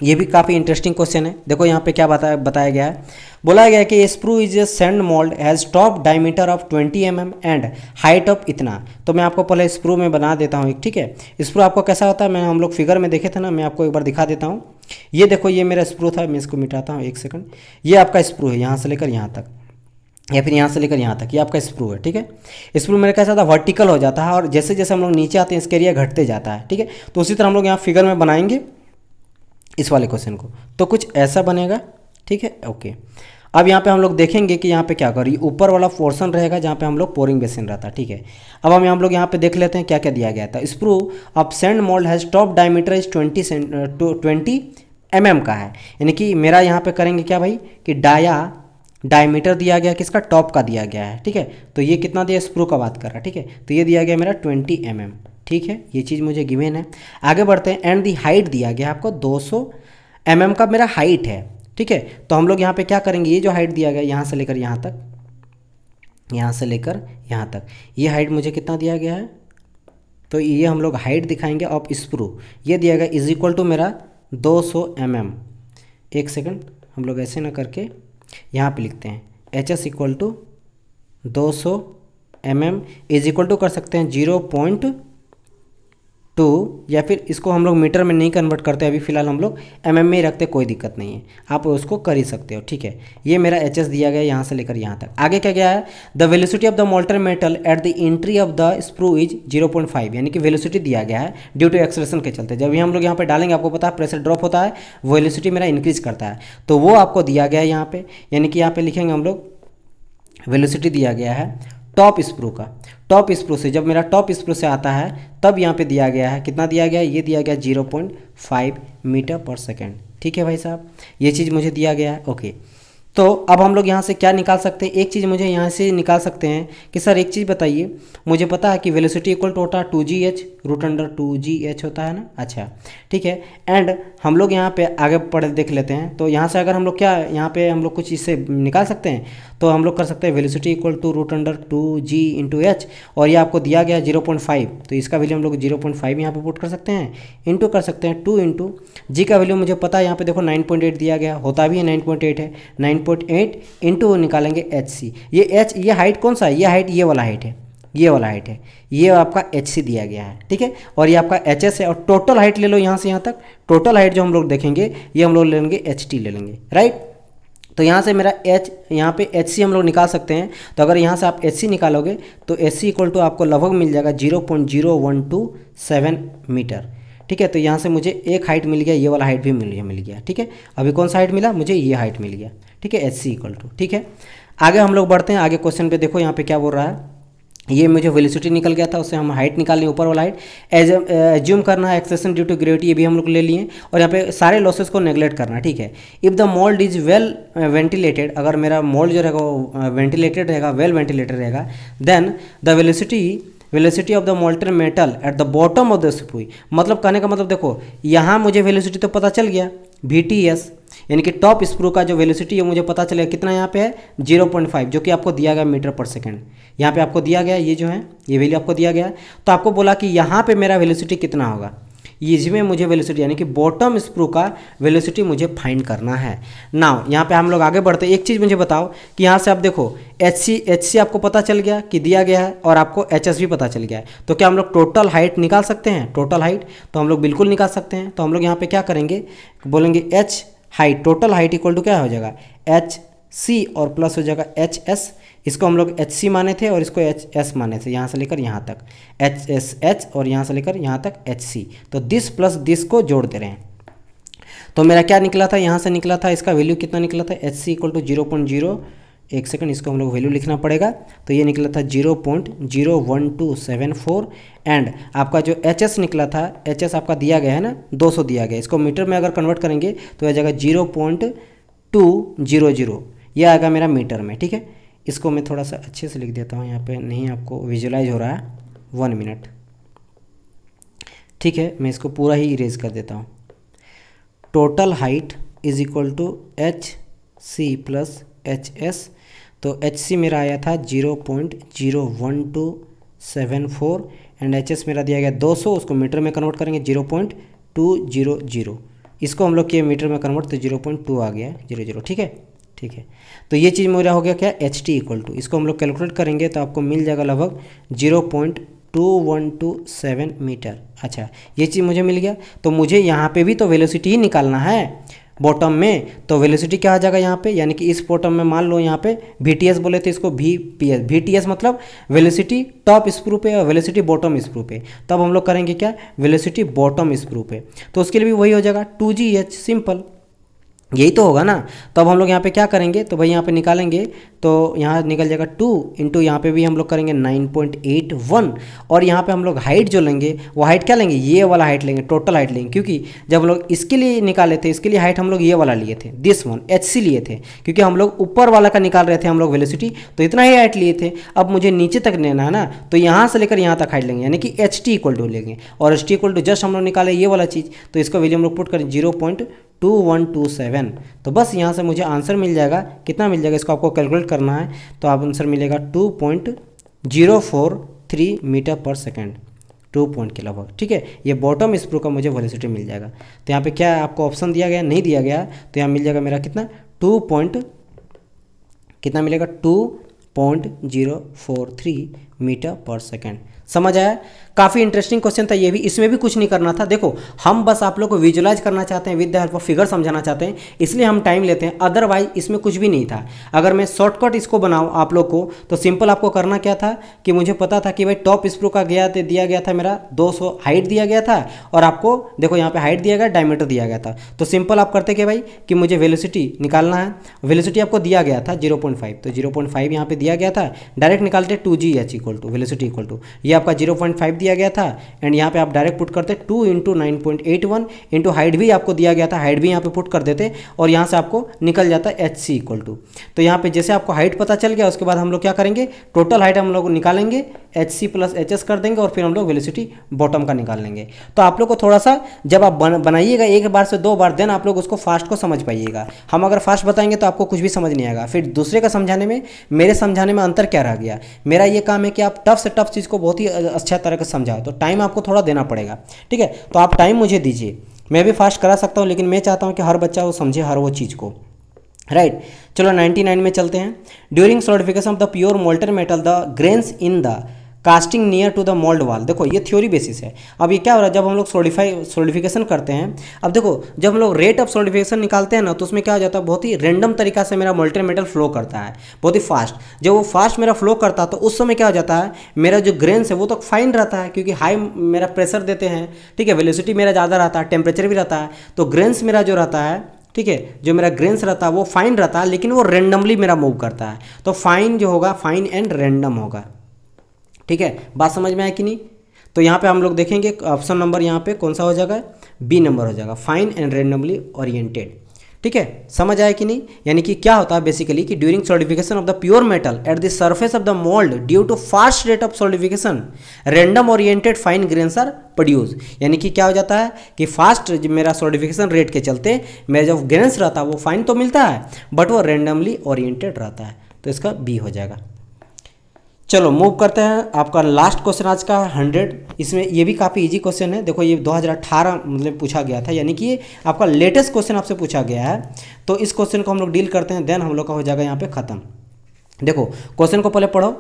A: ये भी काफ़ी इंटरेस्टिंग क्वेश्चन है देखो यहाँ पे क्या बताया बताया गया है बोला गया है कि sprue is a sand mould has top diameter of 20 M mm and height of इतना तो मैं आपको पहले स्प्रू में बना देता हूँ एक ठीक है स्प्रू आपको कैसा होता है मैं हम लोग फिगर में देखे थे ना मैं आपको एक बार दिखा देता हूँ ये देखो ये मेरा स्प्रू था मैं इसको मिटाता हूँ एक सेकंड ये आपका स्प्रू है यहाँ से लेकर यहाँ तक या फिर यहाँ से लेकर यहाँ तक ये यह आपका स्प्रू है ठीक है स्प्रू मेरे कैसा था वर्टिकल हो जाता है और जैसे जैसे हम लोग नीचे आते हैं इसके एरिया घटते जाता है ठीक है तो उसी तरह हम लोग यहाँ फिगर में बनाएंगे इस वाले क्वेश्चन को तो कुछ ऐसा बनेगा ठीक है ओके अब यहाँ पे हम लोग देखेंगे कि यहाँ पे क्या करिए ऊपर वाला पोर्सन रहेगा जहाँ पे हम लोग पोरिंग बेसिन रहता है ठीक है अब हम हम लोग यहाँ पे देख लेते हैं क्या क्या दिया गया था स्प्रू अब sand mould has top diameter is twenty twenty M का है यानी कि मेरा यहाँ पे करेंगे क्या भाई कि डाया डायमीटर दिया गया किसका टॉप का दिया गया है ठीक है तो ये कितना दिया स्प्रू का बात कर रहा है ठीक है तो ये दिया गया मेरा ट्वेंटी एम mm, ठीक है ये चीज़ मुझे गिवेन है आगे बढ़ते हैं एंड दी हाइट दिया गया आपको दो सौ mm का मेरा हाइट है ठीक है तो हम लोग यहाँ पे क्या करेंगे ये जो हाइट दिया गया यहाँ से लेकर यहाँ तक यहाँ से लेकर यहाँ तक ये हाइट मुझे कितना दिया गया है तो ये हम लोग हाइट दिखाएंगे ऑफ स्प्रू ये दिया गया इज इक्वल टू मेरा 200 सौ mm. एक सेकंड हम लोग ऐसे ना करके यहाँ पे लिखते हैं एच एस इक्वल टू दो सौ M M is equal to कर सकते हैं जीरो पॉइंट तो या फिर इसको हम लोग मीटर में नहीं कन्वर्ट करते अभी फ़िलहाल हम लोग एम एम में ही रखते कोई दिक्कत नहीं है आप उसको कर ही सकते हो ठीक है ये मेरा एच एस दिया गया यहाँ से लेकर यहाँ तक आगे क्या गया है the velocity of the molten metal at the entry of the sprue is zero point five यानी कि वेलोसिटी दिया गया है ड्यू टू एक्सलेशन के चलते जब भी हम लोग यहाँ पर डालेंगे आपको पता है प्रेशर ड्रॉप होता है वेलोसिटी मेरा इंक्रीज करता है तो वो आपको दिया गया है यहाँ पर यानी कि यहाँ पर लिखेंगे हम लोग वेलोसिटी दिया गया है टॉप स्प्रो का टॉप स्प्रो से जब मेरा टॉप स्प्रो से आता है तब यहाँ पे दिया गया है कितना दिया गया है ये दिया गया zero point five metre per second ठीक है भाई साहब ये चीज़ मुझे दिया गया है ओके तो अब हम लोग यहाँ से क्या निकाल सकते हैं एक चीज़ मुझे यहाँ से निकाल सकते हैं कि सर एक चीज़ बताइए मुझे पता है कि वेलोसिटी इक्वल टू होता है two G H root under two G H होता है ना अच्छा ठीक है एंड हम लोग यहाँ पे आगे पढ़ देख लेते हैं तो यहाँ से अगर हम लोग क्या यहाँ पे हम लोग कुछ इससे निकाल सकते हैं तो हम लोग कर सकते हैं velocity equal to root under two G into H और ये आपको दिया गया जीरो पॉइंट फाइव तो इसका वैल्यू हम लोग जीरो पॉइंट फाइव यहाँ पर पुट कर सकते हैं इंटू कर सकते हैं टू इंटू जी का वैल्यू मुझे पता है यहाँ पे देखो नाइन पॉइंट एट दिया गया होता भी है नाइन पॉइंट एट है नाइन पॉइंट एट इंटू निकालेंगे एच सी ये एच ये हाइट कौन सा है ये हाइट ये वाला हाइट है ये वाला हाइट है ये आपका एच सी दिया गया है ठीक है और ये आपका एच एस है और टोटल हाइट ले लो यहाँ से यहाँ तक टोटल हाइट जो हम लोग देखेंगे ये हम लोग ले लेंगे एच टी ले लेंगे राइट तो यहाँ से मेरा एच यहाँ पे एच सी हम लोग निकाल सकते हैं तो अगर यहाँ से आप एच सी निकालोगे तो एच सी इक्वल टू आपको लगभग मिल जाएगा zero point zero one two seven metre ठीक है तो यहाँ से मुझे एक हाइट मिल गया ये वाला हाइट भी गया मिल गया ठीक है अभी कौन सा हाइट मिला मुझे ये हाइट मिल गया ठीक है एच सी इक्वल टू ठीक है आगे हम लोग बढ़ते हैं आगे क्वेश्चन पे देखो यहाँ पर क्या बोल रहा है ये मुझे वेलिसिटी निकल गया था उससे हम हाइट निकाल लें ऊपर वाला हाइट एज एज्यूम करना है एक्सेसन ड्यू टू ग्रेविटी ये भी हम लोग ले लिए और यहाँ पे सारे लॉसेस को नेग्लेक्ट करना ठीक है if the mould is well ventilated अगर मेरा मोल्ड जो रहेगा वो वेंटिलेटेड uh, रहेगा वेल वेंटिलेटेड रहेगा then the velocity velocity of the molten metal at the bottom of the sprue मतलब कहने का मतलब देखो यहाँ मुझे वेलिसिटी तो पता चल गया वी टी एस यानी कि टॉप स्प्रू का जो वेलिसिटी है मुझे पता चलेगा कितना यहाँ पे है फाइव जो कि आपको दिया गया मीटर पर सेकेंड यहाँ पे आपको दिया गया ये जो है ये वैल्यू आपको दिया गया तो आपको बोला कि यहाँ पे मेरा वेलोसिटी कितना होगा इसमें मुझे वेलोसिटी यानी कि बॉटम स्प्रू का वेलोसिटी मुझे फाइंड करना है नाउ यहाँ पे हम लोग आगे बढ़ते एक चीज़ मुझे बताओ कि यहाँ से आप देखो एच सी एच सी आपको पता चल गया कि दिया गया है और आपको एच एस भी पता चल गया है तो क्या हम लोग टोटल हाइट निकाल सकते हैं टोटल हाइट तो हम लोग बिल्कुल निकाल सकते हैं तो हम लोग यहाँ पर क्या करेंगे बोलेंगे H height total height equal to क्या हो जाएगा एच सी और प्लस हो जाएगा एच एस इसको हम लोग एच सी माने थे और इसको एच एस माने थे यहाँ से लेकर यहाँ तक एच एस एच और यहाँ से लेकर यहाँ तक एच सी तो दिस प्लस दिस को जोड़ दे रहे हैं तो मेरा क्या निकला था यहाँ से निकला था इसका वैल्यू कितना निकला था H C equal to zero point zero एक सेकेंड इसको हम लोग वैल्यू लिखना पड़ेगा तो ये निकला था zero point zero one two seven four and आपका जो एच एस निकला था एच एस आपका दिया गया है ना दो सौ दिया गया इसको मीटर में अगर कन्वर्ट करेंगे तो यह जगह zero point two zero zero यह आएगा मेरा मीटर में ठीक है इसको मैं थोड़ा सा अच्छे से लिख देता हूँ यहाँ पे नहीं आपको विजुलाइज हो रहा है वन मिनट ठीक है मैं इसको पूरा ही इरेज कर देता हूँ total height is equal to H C plus H S तो एच सी मेरा आया था zero point zero one two seven four and H S मेरा दिया गया दो सौ उसको मीटर में कन्वर्ट करेंगे zero point two zero zero इसको हम लोग किए मीटर में कन्वर्ट तो जीरो पॉइंट टू आ गया जीरो जीरो ठीक है ठीक है तो ये चीज़ मेरा हो गया क्या एच टी इक्वल टू इसको हम लोग कैलकुलेट करेंगे तो आपको मिल जाएगा लगभग zero point two one two seven metre अच्छा ये चीज़ मुझे मिल गया तो मुझे यहाँ पे भी तो वेलोसिटी ही निकालना है बॉटम में तो वेलोसिटी क्या आ जाएगा यहाँ पे यानी कि इस बॉटम में मान लो यहाँ पे वी टी एस बोले थे इसको V P S V T S मतलब वेलोसिटी टॉप स्क्रू पे और वेलोसिटी बॉटम स्प्रू पे तब हम लोग करेंगे क्या वेलोसिटी बॉटम स्क्रू पे तो उसके लिए भी वही हो जाएगा टू जी एच सिंपल यही तो होगा ना तो अब हम लोग यहाँ पे क्या करेंगे तो भाई यहाँ पे निकालेंगे तो यहाँ निकल जाएगा टू इंटू यहाँ पे भी हम लोग करेंगे नाइन पॉइंट एट वन और यहाँ पे हम लोग हाइट जो लेंगे वो हाइट क्या लेंगे ये वाला हाइट लेंगे टोटल हाइट लेंगे क्योंकि जब हम लोग इसके लिए निकाले थे इसके लिए हाइट हम लोग ये वाला लिए थे दिस वन एच सी लिए थे क्योंकि हम लोग ऊपर वाला का निकाल रहे थे हम लोग वेलोसिटी तो इतना ही हाइट लिए थे अब मुझे नीचे तक लेना है ना तो यहाँ से लेकर यहाँ तक हाइट लेंगे यानी कि एच टी इक्वल टू लेंगे और H T equal to just हम लोग निकाले ये वाला चीज़ तो इसका वैल्यू हम लोग पुट करें zero point two one two seven तो बस यहाँ से मुझे आंसर मिल जाएगा कितना मिल जाएगा इसको आपको कैलकुलेट करना है तो आप आंसर मिलेगा two point zero four three metre per second two point के लगभग ठीक है ये बॉटम स्प्रू का मुझे वेलोसिटी मिल जाएगा तो यहाँ पे क्या है आपको ऑप्शन दिया गया नहीं दिया गया तो यहाँ मिल जाएगा मेरा कितना टू पॉइंट कितना मिलेगा two point zero four three metre per second समझ आया काफ़ी इंटरेस्टिंग क्वेश्चन था ये भी इसमें भी कुछ नहीं करना था देखो हम बस आप लोग को विजुलाइज करना चाहते हैं with the help of figure समझाना चाहते हैं इसलिए हम टाइम लेते हैं अदरवाइज इसमें कुछ भी नहीं था अगर मैं शॉर्टकट इसको बनाऊँ आप लोग को तो सिंपल आपको करना क्या था कि मुझे पता था कि भाई टॉप स्प्रो का गया दिया गया था मेरा सौ हाइट दिया गया था और आपको देखो यहाँ पे हाइट दिया गया डायमीटर दिया गया था तो सिंपल आप करते कि भाई कि मुझे वेलोसिटी निकालना है वेलोसिटी आपको दिया गया था 0.5 तो 0.5 यहाँ पे दिया गया था डायरेक्ट निकालते two G H equal to velocity equal to ये आपका 0.5 दिया गया था एंड यहाँ पे आप डायरेक्ट पुट करते two into nine point eight one into height भी आपको दिया गया था हाइट भी यहाँ पे पुट कर देते और यहाँ से आपको निकल जाता है एच सी इक्वल टू तो यहाँ पे जैसे आपको हाइट पता चल गया उसके बाद हम लोग क्या करेंगे टोटल हाइट हम लोग निकालेंगे H C plus H S कर देंगे और फिर हम लोग वेलोसिटी बॉटम का निकाल लेंगे तो आप लोग को थोड़ा सा जब आप बनाइएगा एक बार से दो बार देन आप लोग उसको फास्ट को समझ पाइएगा हम अगर फास्ट बताएंगे तो आपको कुछ भी समझ नहीं आएगा फिर दूसरे का समझाने में मेरे समझाने में अंतर क्या रह गया मेरा ये काम है कि आप टफ से टफ चीज़ को बहुत ही अच्छा तरह से समझाए तो टाइम आपको थोड़ा देना पड़ेगा ठीक है तो आप टाइम मुझे दीजिए मैं भी फास्ट करा सकता हूँ लेकिन मैं चाहता हूँ कि हर बच्चा वो समझे हर वो चीज़ को राइट right. चलो 99 में चलते हैं during solidification of the pure molten metal the grains in the casting near to the mould wall देखो ये थ्योरी बेसिस है अब ये क्या हो रहा है जब हम लोग सोलिफाई सोलिफिकेशन करते हैं अब देखो जब हम लोग रेट ऑफ सोलिफिकेशन निकालते हैं ना तो उसमें क्या हो जाता है बहुत ही रेंडम तरीका से मेरा मल्टी मेटल फ्लो करता है बहुत ही फास्ट जब वो फास्ट मेरा फ्लो करता है तो उस समय क्या हो जाता है मेरा जो ग्रेन्स है वो तो फाइन रहता है क्योंकि हाई मेरा प्रेशर देते हैं ठीक है वेलिसिटी मेरा ज़्यादा रहता है टेम्परेचर भी रहता है तो ग्रेन्स मेरा जो रहता है ठीक है जो मेरा ग्रेन्स रहता है वो फाइन रहता है लेकिन वो रेंडमली मेरा मूव करता है तो फाइन जो होगा फाइन एंड रेंडम होगा ठीक है बात समझ में आया कि नहीं तो यहाँ पे हम लोग देखेंगे ऑप्शन नंबर यहाँ पे कौन सा हो जाएगा बी नंबर हो जाएगा फाइन एंड रेंडमली ओरिएंटेड ठीक है समझ आया कि नहीं यानी कि क्या होता है बेसिकली कि during solidification of the pure metal at the surface of the mould due to fast rate of solidification random oriented fine grains are produce यानी कि क्या हो जाता है कि फास्ट मेरा सॉलिडिफिकेशन रेट के चलते मेरा जो ग्रेन्स रहता है वो फाइन तो मिलता है बट वो रेंडमली ओरिएंटेड रहता है तो इसका बी हो जाएगा चलो मूव करते हैं आपका लास्ट क्वेश्चन आज का हंड्रेड इसमें ये भी काफ़ी इजी क्वेश्चन है देखो ये 2018 मतलब पूछा गया था यानी कि आपका लेटेस्ट क्वेश्चन आपसे पूछा गया है तो इस क्वेश्चन को हम लोग डील करते हैं देन हम लोग का हो जाएगा यहाँ पे ख़त्म देखो क्वेश्चन को पहले पढ़ो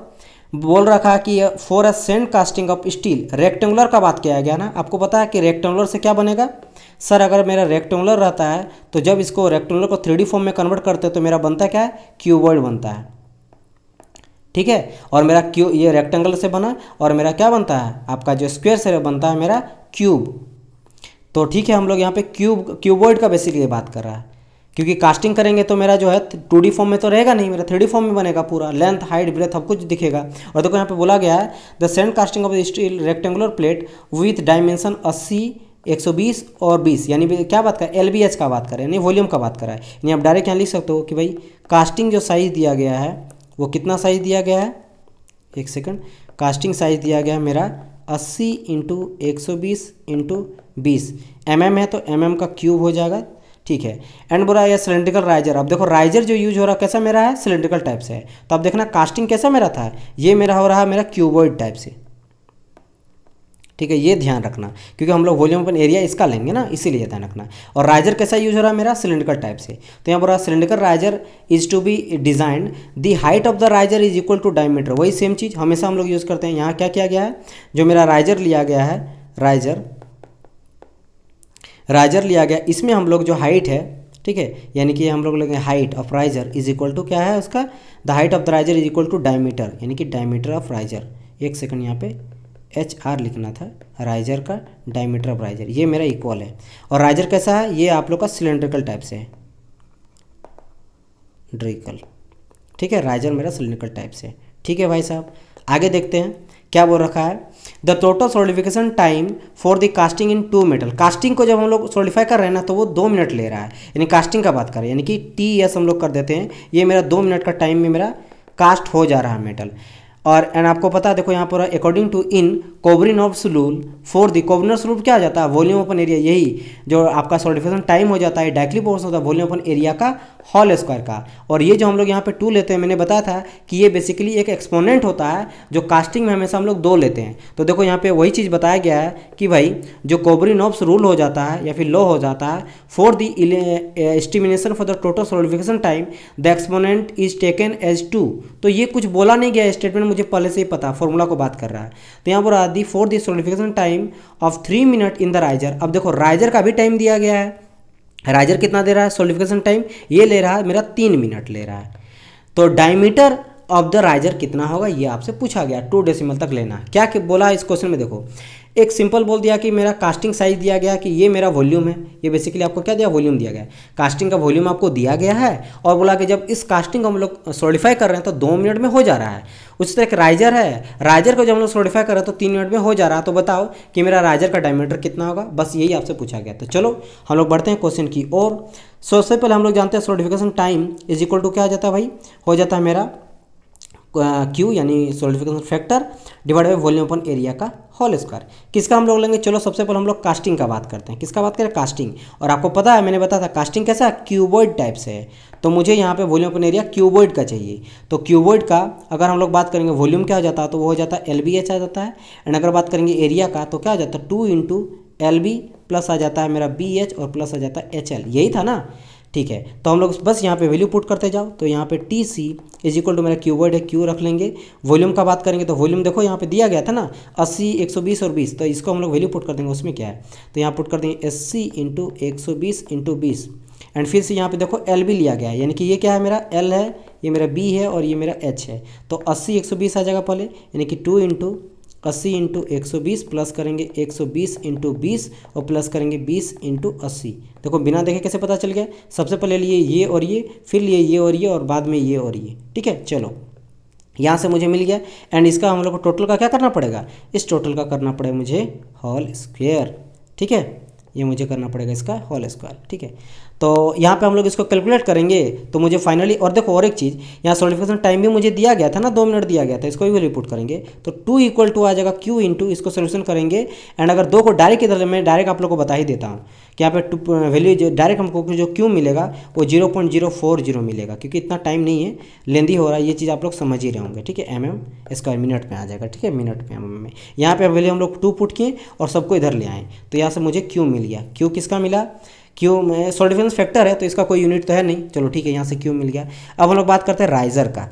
A: बोल रखा है कि for as sand casting of steel rectangular का बात किया गया ना आपको पता है कि रेक्टेंगुलर से क्या बनेगा सर अगर मेरा रेक्टेंगुलर रहता है तो जब इसको रेक्टेंगुलर को थ्री फॉर्म में कन्वर्ट करते हैं तो मेरा बनता क्या है क्यूबर्ड बनता है ठीक है और मेरा क्यू ये रेक्टेंगल से बना और मेरा क्या बनता है आपका जो स्क्वेयर से बनता है मेरा क्यूब तो ठीक है हम लोग यहाँ पे क्यूब क्यूबोर्ड का बेसिकली बात कर रहा है क्योंकि कास्टिंग करेंगे तो मेरा जो है टू डी फॉर्म में तो रहेगा नहीं मेरा थ्री फॉर्म में बनेगा पूरा लेंथ हाइट ब्रेथ सब कुछ दिखेगा और देखो यहाँ पे बोला गया है the sand casting of steel rectangular plate with dimension अस्सी 120 और 20 यानी क्या बात करें एल का बात करें यानी वॉल्यूम का बात है यानी आप डायरेक्ट यहाँ लिख सकते हो कि भाई कास्टिंग जो साइज दिया गया है वो कितना साइज़ दिया गया है एक सेकंड कास्टिंग साइज़ दिया गया है मेरा 80 इंटू एक सौ बीस इंटू बीस एम एम है तो एम एम का क्यूब हो जाएगा ठीक है एंड बोला यह सिलेंड्रिकल राइजर अब देखो राइजर जो यूज हो रहा है कैसा मेरा है सिलेंड्रिकल टाइप से है तो अब देखना कास्टिंग कैसा मेरा था ये मेरा हो रहा है मेरा क्यूबॉइड टाइप से ठीक है ये ध्यान रखना क्योंकि हम लोग वॉल्यूम अपन एरिया इसका लेंगे ना इसीलिए ध्यान रखना और राइजर कैसा यूज हो रहा है मेरा सिलेंडर टाइप से तो यहाँ पर cylinder riser is to be design the height of the riser is equal to diameter वही सेम चीज़ हमेशा हम लोग यूज़ करते हैं यहाँ क्या किया गया है जो मेरा राइजर लिया गया है राइजर राइजर लिया गया इसमें हम लोग जो हाइट है ठीक है यानी कि हम लोग लेंगे height of riser is equal to क्या है उसका the height of the riser is equal to diameter यानी कि डायमीटर ऑफ राइजर एक सेकंड यहाँ पे एच आर लिखना था राइजर का डायमीटर ऑफ राइजर ये मेरा इक्वल है और राइजर कैसा है ये आप लोग का सिलेंड्रिकल टाइप से है ड्रिकल ठीक है राइजर मेरा सिलेंड्रिकल टाइप से ठीक है भाई साहब आगे देखते हैं क्या बोल रखा है the total solidification time for the casting in two metal casting को जब हम लोग सोलिफाई कर रहे हैं ना तो वो दो मिनट ले रहा है यानी कास्टिंग का बात करें यानी कि टी एस हम लोग कर देते हैं ये मेरा दो मिनट का टाइम में मेरा कास्ट हो जा रहा है मेटल और एंड आपको पता है देखो यहाँ पर according to in Chvorinov of rule for the Chvorinov rule क्या आ जाता है वॉल्यूम ओपन एरिया यही जो आपका सोलिफिकेशन टाइम हो जाता है डायरेक्टली पोर्सन होता है वॉल्यूम ओपन एरिया का होल स्क्वायर का और ये जो हम लोग यहाँ पे टू लेते हैं मैंने बताया था कि ये बेसिकली एक एक्सपोनेंट होता है जो कास्टिंग में हमेशा हम लोग दो लेते हैं तो देखो यहाँ पे वही चीज़ बताया गया है कि भाई जो कोबरी नोब्स रूल हो जाता है या फिर लो हो जाता है for the estimation for the total solidification time the exponent is taken as two तो ये कुछ बोला नहीं गया स्टेटमेंट मुझे पहले से ही पता फॉर्मूला को बात कर रहा है तो यहाँ पर the for the solidification time of three minute in the riser अब देखो राइजर का भी टाइम दिया गया है राइजर कितना दे रहा है सोलिफिकेशन टाइम ये ले रहा है मेरा तीन मिनट ले रहा है तो डायमीटर ऑफ द राइजर कितना होगा ये आपसे पूछा गया टू डेसिमल तक लेना क्या कि बोला इस क्वेश्चन में देखो एक सिंपल बोल दिया कि मेरा कास्टिंग साइज दिया गया कि ये मेरा वॉल्यूम है ये बेसिकली आपको क्या दिया वॉल्यूम दिया गया है कास्टिंग का वॉल्यूम आपको दिया गया है और बोला कि जब इस कास्टिंग को हम लोग सोलिफाई कर रहे हैं तो दो मिनट में हो जा रहा है उसी तरह एक राइजर है राइजर को जब हम लोग सोलिफाई कर रहे हैं तो तीन मिनट में हो जा रहा है तो बताओ कि मेरा राइजर का डायमीटर कितना होगा बस यही आपसे पूछा गया तो चलो हम लोग बढ़ते हैं क्वेश्चन की और सबसे पहले हम लोग जानते हैं solidification time is equal to क्या आ जाता है भाई हो जाता है मेरा क्यू यानी solidification factor divide by volume upon area का होल स्क्वायर किसका हम लोग लेंगे चलो सबसे पहले हम लोग कास्टिंग का बात करते हैं किसका बात करें कास्टिंग और आपको पता है मैंने बताया था कास्टिंग कैसा है क्यूबॉइड टाइप से है तो मुझे यहाँ पे वॉल्यूम अपन एरिया क्यूबॉइड का चाहिए तो क्यूबॉइड का अगर हम लोग बात करेंगे वॉल्यूम क्या हो जाता है तो वो हो जाता है एल बी आ जाता है एंड अगर बात करेंगे एरिया का तो क्या हो जाता है two into L B plus आ जाता है मेरा बी एच और प्लस आ जाता है एच एल यही था ना ठीक है तो हम लोग बस यहाँ पे वैल्यू पुट करते जाओ तो यहाँ पे T C is equal to मेरा क्यू वर्ड है क्यू रख लेंगे वॉल्यूम का बात करेंगे तो वॉल्यूम देखो यहाँ पे दिया गया था ना अस्सी एक सौ बीस और बीस तो इसको हम लोग वैल्यू पुट कर देंगे उसमें क्या है तो यहाँ पुट कर देंगे एस सी इंटू एक सौ बीस इंटू बीस एंड फिर से यहाँ पे देखो एल भी लिया गया है यानी कि ये क्या है मेरा एल है ये मेरा बी है और ये मेरा एच है तो अस्सी एक सौ बीस आ जाएगा पहले यानी कि टू इंटू अस्सी इंटू एक सौ बीस प्लस करेंगे एक सौ बीस इंटू बीस और प्लस करेंगे बीस इंटू अस्सी देखो बिना देखे कैसे पता चल गया सबसे पहले लिए ये और ये फिर लिए ये और ये और बाद में ये और ये ठीक है चलो यहाँ से मुझे मिल गया एंड इसका हम लोग को टोटल का क्या करना पड़ेगा इस टोटल का करना पड़ेगा मुझे हॉल स्क्वेयर ठीक है ये मुझे करना पड़ेगा इसका होल स्क्वायर ठीक है तो यहाँ पे हम लोग इसको कैलकुलेट करेंगे तो मुझे फाइनली और देखो और एक चीज़ यहाँ सोलिफिकेशन टाइम भी मुझे दिया गया था ना दो मिनट दिया गया था इसको भी रिपोर्ट करेंगे तो टू इक्वल टू आ जाएगा क्यू इंटू इसको सोल्यूशन करेंगे एंड अगर दो को डायरेक्ट इधर मैं डायरेक्ट आप लोग को बता ही देता हूँ कि यहाँ पे वैल्यू जो डायरेक्ट हमको जो क्यू मिलेगा वो zero point zero four zero मिलेगा क्योंकि इतना टाइम नहीं है लेंदी हो रहा है ये चीज़ आप लोग समझ ही रहे होंगे ठीक है एम एम स्क्वायर मिनट में आ जाएगा ठीक है मिनट में एम एम में यहाँ पे वैल्यू हम लोग टू पुट किए और सबको इधर ले आएँ तो यहाँ से मुझे क्यू मिल गया क्यू किसका मिला क्यू में सॉरी फैक्टर है तो इसका कोई यूनिट तो है नहीं चलो ठीक है यहाँ से क्यू मिल गया अब हम लोग बात करते हैं राइजर का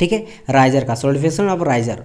A: ठीक है राइजर का सोल डिफेंस ऑफ राइजर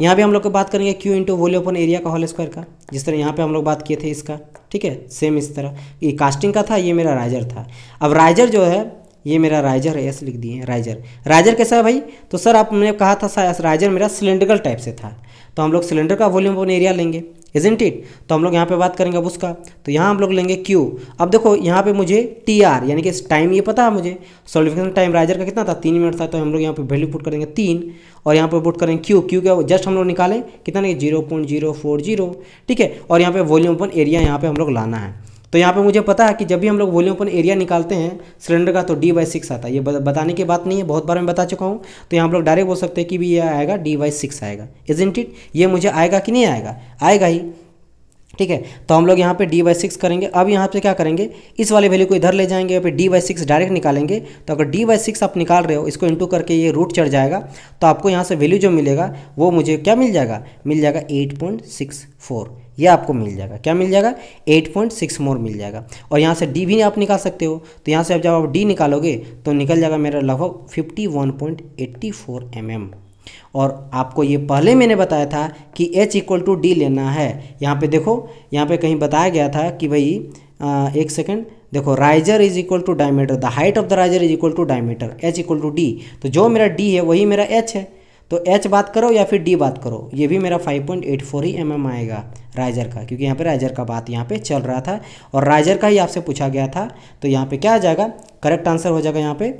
A: यहाँ पे हम लोग को बात करेंगे Q into volume upon area का होल स्क्वायर का जिस तरह यहाँ पे हम लोग बात किए थे इसका ठीक है सेम इस तरह ये कास्टिंग का था ये मेरा राइजर था अब राइजर जो है ये मेरा राइजर है एस लिख दिए राइजर राइजर कैसा है भाई तो सर आपने कहा था राइजर मेरा सिलेंड्रिकल टाइप से था तो हम लोग सिलेंडर का वॉल्यूम अपन एरिया लेंगे इज इन इट तो हम लोग यहाँ पे बात करेंगे अब उसका तो यहाँ हम लोग लेंगे क्यू अब देखो यहाँ पे मुझे टी आर यानी कि टाइम ये पता है मुझे सोलिफिकेशन टाइम राइजर का कितना था तीन मिनट था तो हम लोग यहाँ पे वैल्यू पुट करेंगे तीन और यहाँ पे पुट करेंगे क्यू क्यू क्या जस्ट हम लोग निकालें कितना zero point zero four zero ठीक है और यहाँ पे वॉल्यूम अपन एरिया यहाँ पे हम लोग लाना है तो यहाँ पे मुझे पता है कि जब भी हम लोग वॉल्यूम अपन एरिया निकालते हैं सिलेंडर का तो डी बाई सिक्स आता है ये बताने की बात नहीं है बहुत बार मैं बता चुका हूँ तो यहाँ हम लोग डायरेक्ट बोल सकते हैं कि भी ये आएगा डी बाई सिक्स आएगा इज इंट इट ये मुझे आएगा कि नहीं आएगा आएगा ही ठीक है तो हम लोग यहाँ पे डी बाई सिक्स करेंगे अब यहाँ पे क्या करेंगे इस वाले वैल्यू को इधर ले जाएंगे यहाँ फिर डी बाई सिक्स डायरेक्ट निकालेंगे तो अगर डी बाई सिक्स आप निकाल रहे हो इसको इंटू करके ये रूट चढ़ जाएगा तो आपको यहाँ से वैल्यू जो मिलेगा वो मुझे क्या मिल जाएगा मिल जाएगा एट पॉइंट सिक्स फोर ये आपको मिल जाएगा क्या मिल जाएगा 8.6 मोर मिल जाएगा और यहाँ से डी भी आप निकाल सकते हो तो यहाँ से अब जब आप डी निकालोगे तो निकल जाएगा मेरा लगभग 51.84 mm और आपको ये पहले मैंने बताया था कि एच इक्वल टू डी लेना है यहाँ पे देखो यहाँ पे कहीं बताया गया था कि भाई आ, एक सेकेंड देखो riser is equal to diameter the height of the riser is equal to diameter H equal to D तो जो मेरा डी है वही मेरा एच है तो एच बात करो या फिर डी बात करो ये भी मेरा 5.84 ही एम आएगा राइजर का क्योंकि यहाँ पे राइजर का बात यहाँ पे चल रहा था और राइजर का ही आपसे पूछा गया था तो यहाँ पे क्या आ जाएगा करेक्ट आंसर हो जाएगा यहाँ पे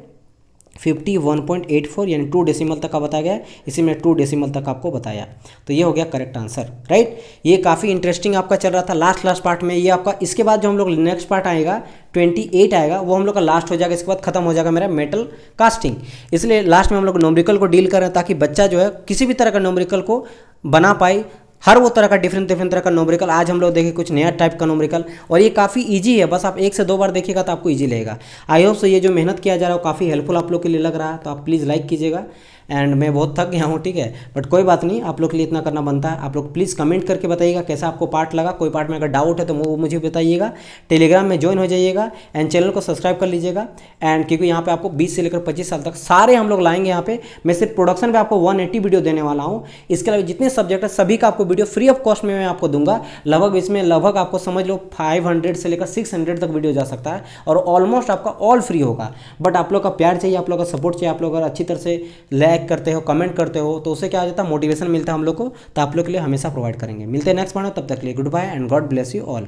A: fifty one point eight four यानी टू डेसिमल तक का बताया गया इसी में टू डेसिमल तक आपको बताया तो ये हो गया करेक्ट आंसर राइट ये काफ़ी इंटरेस्टिंग आपका चल रहा था लास्ट लास्ट पार्ट में ये आपका इसके बाद जो हम लोग नेक्स्ट पार्ट आएगा ट्वेंटी एट आएगा वो हम लोग का लास्ट हो जाएगा इसके बाद खत्म हो जाएगा मेरा मेटल कास्टिंग इसलिए लास्ट में हम लोग नोमरिकल को डील करें ताकि बच्चा जो है किसी भी तरह का नोमरिकल को बना पाए हर वो तरह का डिफरेंट डिफरेंट तरह का नोमरिकल आज हम लोग देखें कुछ नया टाइप का नोमरिकल और ये काफ़ी ईजी है बस आप एक से दो बार देखिएगा तो आपको ईजी लगेगा आई होप सो ये जो मेहनत किया जा रहा है वो काफ़ी हेल्पफुल आप लोग के लिए लग रहा है तो आप प्लीज़ लाइक कीजिएगा एंड मैं बहुत थक गया हूँ ठीक है बट कोई बात नहीं आप लोग के लिए इतना करना बनता है आप लोग प्लीज़ कमेंट करके बताइएगा कैसा आपको पार्ट लगा कोई पार्ट में अगर डाउट है तो वो मुझे बताइएगा टेलीग्राम में ज्वाइन हो जाइएगा एंड चैनल को सब्सक्राइब कर लीजिएगा एंड क्योंकि यहाँ पर आपको बीस से लेकर पच्चीस साल तक सारे हम लोग लाएंगे यहाँ पे मैं सिर्फ प्रोडक्शन पर आपको वन वीडियो देने वाला हूँ इसके अलावा जितने सब्जेक्ट है सभी का आपको वीडियो फ्री ऑफ कॉस्ट में मैं आपको दूंगा लगभग इसमें लगभग आपको समझ लो फाइव से लेकर सिक्स तक वीडियो जा सकता है और ऑलमोस्ट आपका ऑल फ्री होगा बट आप लोग का प्यार चाहिए आप लोग का सपोर्ट चाहिए आप लोग अगर अच्छी तरह से लाइक करते हो कमेंट करते हो तो उससे क्या आ जाता है मोटिवेशन मिलता है हम लोग को तो आप लोग के लिए हमेशा प्रोवाइड करेंगे मिलते हैं नेक्स्ट पॉइंट तब तक के लिए good bye and God bless you all